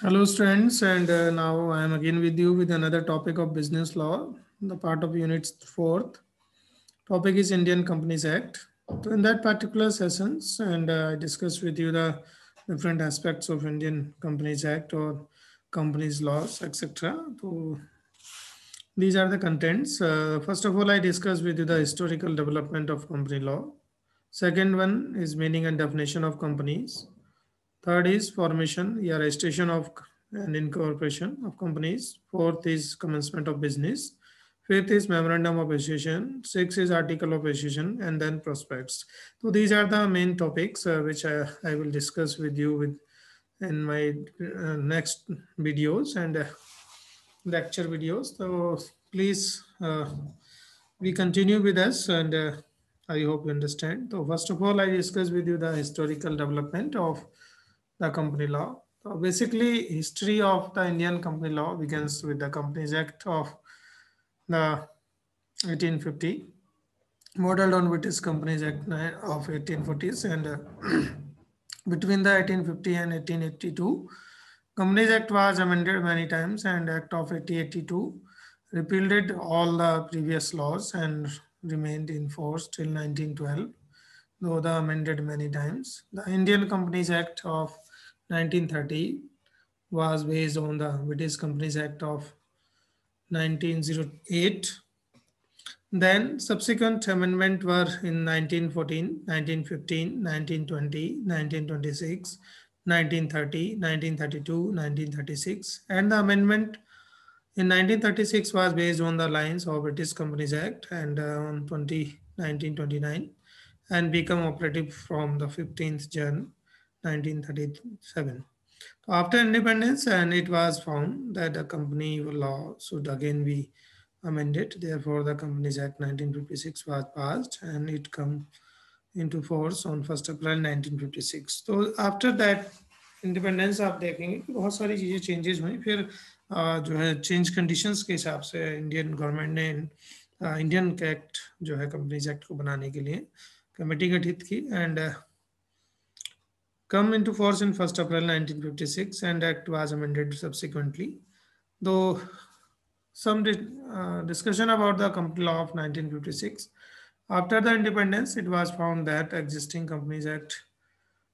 Hello students and uh, now I am again with you with another topic of business law, the part of units 4th. Topic is Indian Companies Act. So in that particular sessions and uh, I discussed with you the different aspects of Indian Companies Act or companies laws etc. So these are the contents. Uh, first of all I discussed with you the historical development of company law. Second one is meaning and definition of companies. Third is formation, registration of and incorporation of companies. Fourth is commencement of business. Fifth is memorandum of association. Six is article of association and then prospects. So these are the main topics uh, which I, I will discuss with you with in my uh, next videos and uh, lecture videos. So please uh, we continue with us and uh, I hope you understand. So first of all, I discuss with you the historical development of the company law. So basically, history of the Indian company law begins with the Companies Act of the 1850, modeled on British Companies Act of 1840s, and uh, between the 1850 and 1882, Companies Act was amended many times, and Act of 1882 repealed all the previous laws and remained in force till 1912, though the amended many times. The Indian Companies Act of 1930 was based on the British Companies Act of 1908. Then subsequent amendments were in 1914, 1915, 1920, 1926, 1930, 1932, 1936. And the amendment in 1936 was based on the lines of British Companies Act and uh, on 20, 1929 and become operative from the 15th Jan 1937. After independence, and it was found that the company law should again be amended. Therefore, the Companies Act 1956 was passed, and it come into force on 1st April 1956. So after that independence आप देखेंगे कि बहुत सारी चीज़ें changes हुई फिर जो है चेंज कंडीशंस के हिसाब से इंडियन गवर्नमेंट ने इंडियन एक्ट जो है कंपनीज एक्ट को बनाने के लिए कमेटी गठित की and come into force in 1st April 1956 and Act was amended subsequently. Though some uh, discussion about the Company Law of 1956. After the independence, it was found that existing Companies Act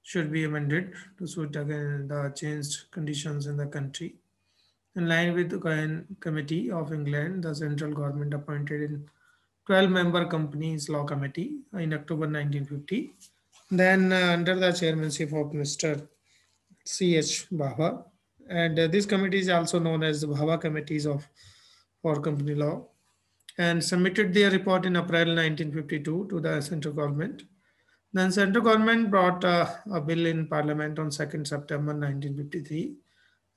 should be amended to suit again the changed conditions in the country. In line with the Cohen Committee of England, the central government appointed in 12-member Companies Law Committee in October 1950 then uh, under the chairmanship of Mr. C.H. Bhava. And uh, this committee is also known as the Bhava Committees of for Company Law and submitted their report in April 1952 to the central government. Then central government brought uh, a bill in parliament on 2nd September 1953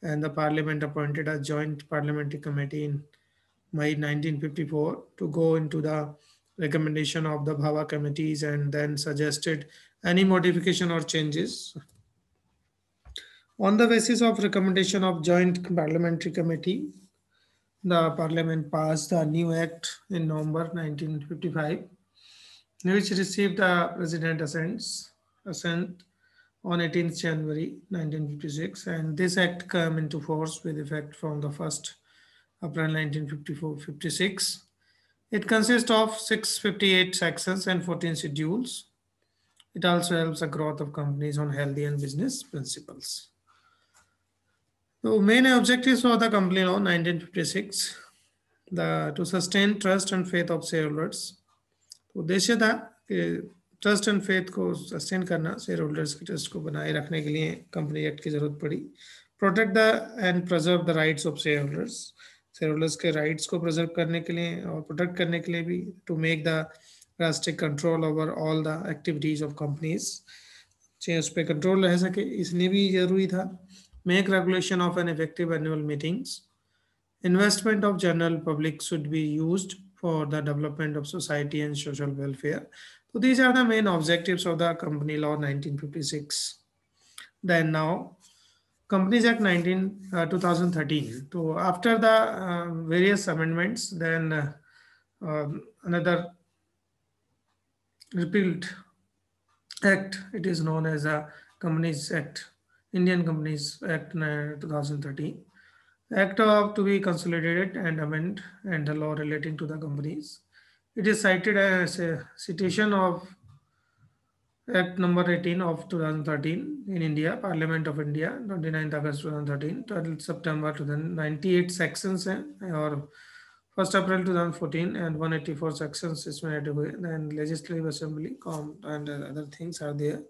and the parliament appointed a joint parliamentary committee in May 1954 to go into the recommendation of the Bhava committees and then suggested any modification or changes on the basis of recommendation of joint parliamentary committee the parliament passed the new act in november 1955 which received the president assents, assent on 18th January 1956 and this act came into force with effect from the 1st April 1954-56. It consists of 658 sections and 14 schedules. It also helps the growth of companies on healthy and business principles. The main objectives of the company law 1956 the, to sustain trust and faith of shareholders. उद्देश्य था कि trust and faith को sustain करना shareholders के trust को बनाए रखने के लिए कंपनी एक्ट की जरूरत पड़ी protect the and preserve the rights of shareholders shareholders के राइट्स को प्रजर्व करने के लिए और प्रोटेक्ट करने के लिए भी to make the Raj control over all the activities of companies. चाहे उस control, कंट्रोल रह सके इसलिए भी जरूरी था make regulation of an effective annual meetings investment of general public should for the development of society and social welfare. So these are the main objectives of the Company Law 1956. Then now, Companies Act 19 uh, 2013. So after the uh, various amendments, then uh, um, another repealed act it is known as a companies act indian companies act uh, 2013 act of to be consolidated and amend and the law relating to the companies it is cited as a citation of act number 18 of 2013 in india parliament of india 29th august 2013 till september 98 sections uh, or 1st April 2014 and 184 sections is made and legislative assembly and other things are there.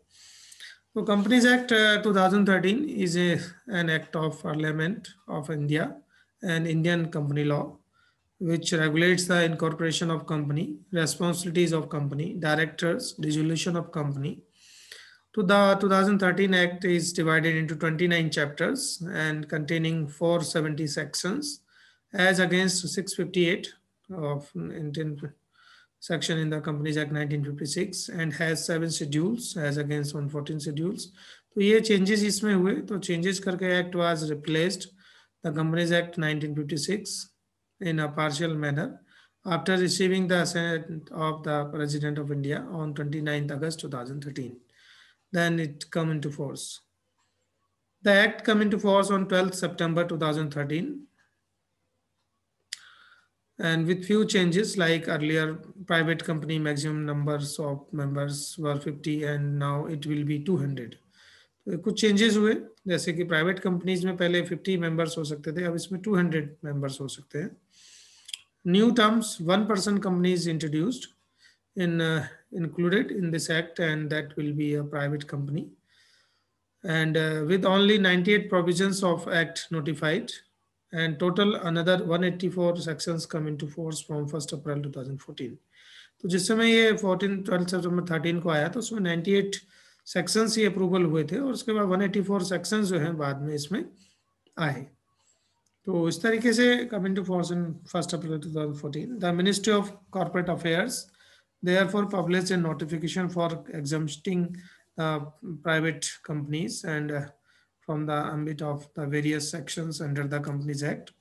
So Companies Act uh, 2013 is a, an act of parliament of India and Indian company law which regulates the incorporation of company, responsibilities of company, directors, dissolution of company. To the 2013 act is divided into 29 chapters and containing 470 sections as against 658 of Indian section in the Companies Act 1956 and has seven schedules as against 114 schedules. So, these changes इसमें हुए so changes करके act was replaced the Companies Act 1956 in a partial manner after receiving the assent of the President of India on 29 August 2013. Then it come into force. The act come into force on 12 September 2013 and with few changes like earlier private company maximum numbers of members were 50 and now it will be 200 तो changes changes हुए जैसे कि private companies में पहले 50 members हो सकते थे अब इसमें 200 मेंबर्स हो सकते New terms, one-person companies introduced in uh, included in this act and that will be a private company and uh, with only 98 provisions of act notified and total another 184 sections come into force from 1st April 2014. तो जिस समय ये 14, 12, 13 13 को आया तो उसमें 98 sections ही approval हुए थे और उसके बाद 184 सेक्शन जो है बाद में इसमें आए तो इस तरीके से coming to force in first April 2014 the ministry of corporate affairs they are for publish a notification for exempt private companies and from the ambit of the various sections under the Companies Act.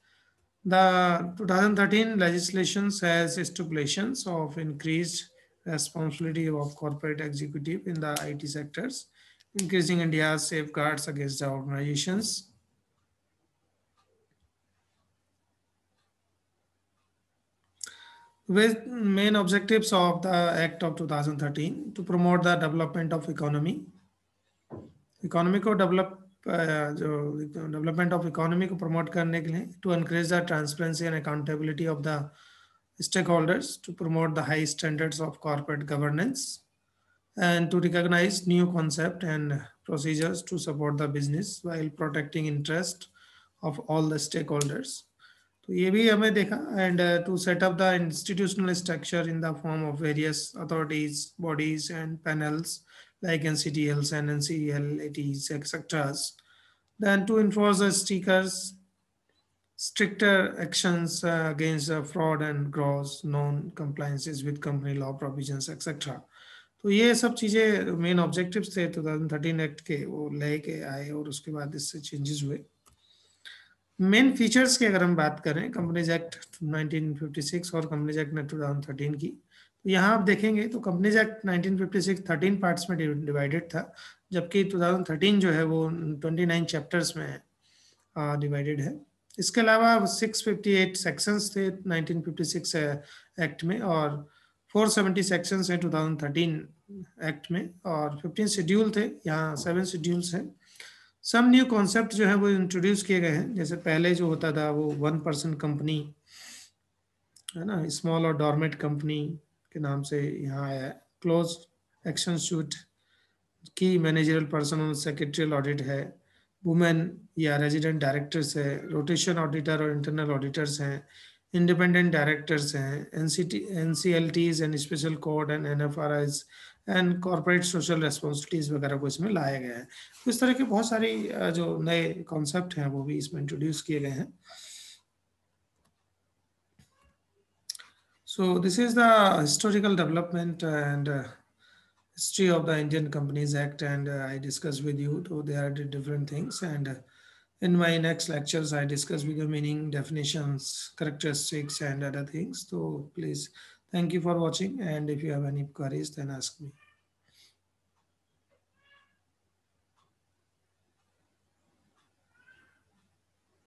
The 2013 legislation has stipulations of increased responsibility of corporate executive in the IT sectors, increasing India's safeguards against the organizations. With main objectives of the Act of 2013 to promote the development of economy, economic develop, जो development of economy को promote करने के लिए to increase the transparency and accountability of the stakeholders to promote the high standards of corporate governance and to recognize new concept and procedures to support the business while protecting interest of all the stakeholders तो ये भी हमें देखा and to set up the institutional structure in the form of various authorities bodies and panels like NCTLs and NCLATs, etc., then to enforce the stickers, stricter actions uh, against uh, fraud and gross non-compliances with company law provisions, etc. तो ये सब चीज़ें main objectives थे 2013 act के वो लेके आए और उसके बाद इससे चेंजेस हुए मेन फीचर्स की अगर हम बात करें कंपनीज एक्ट 1956 और कंपनीज एक्ट 2013 की यहाँ आप देखेंगे तो कंपनीज एक्ट 1956 13 पार्ट्स में डिवाइडेड था जबकि 2013 जो है वो 29 चैप्टर्स में डिवाइडेड है इसके अलावा 658 सेक्शंस थे 1956 एक्ट में और 470 सेक्शंस हैं 2013 एक्ट में और 15 शेड्यूल थे यहाँ सेवन शेड्यूल्स हैं सम न्यू कॉन्सेप्ट जो है वो इंट्रोड्यूस किए गए हैं जैसे पहले जो होता था वो वन पर्सन कंपनी है ना स्मॉल और डॉर्मेट कंपनी के नाम से यहाँ आया है क्लोज एक्शन शूट की मैनेजरल पर्सनल सेक्रेटरियल ऑडिट है वुमेन या रेजिडेंट डायरेक्टर्स है रोटेशन ऑडिटर और इंटरनल ऑडिटर्स हैं इंडिपेंडेंट डायरेक्टर्स हैं N C T N C L Ts and special code and N F R Is and corporate social responsibilities वगैरह को इसमें लाया गया है तो इस तरह के बहुत सारी जो नए कॉन्सेप्ट हैं वो भी इसमें इंट्रोड्यूस किए गए हैं So this is the historical development and uh, history of the Indian Companies Act and uh, I discussed with you so there are different things and uh, in my next lectures I discuss with the meaning, definitions, characteristics and other things. So please thank you for watching and if you have any queries then ask me.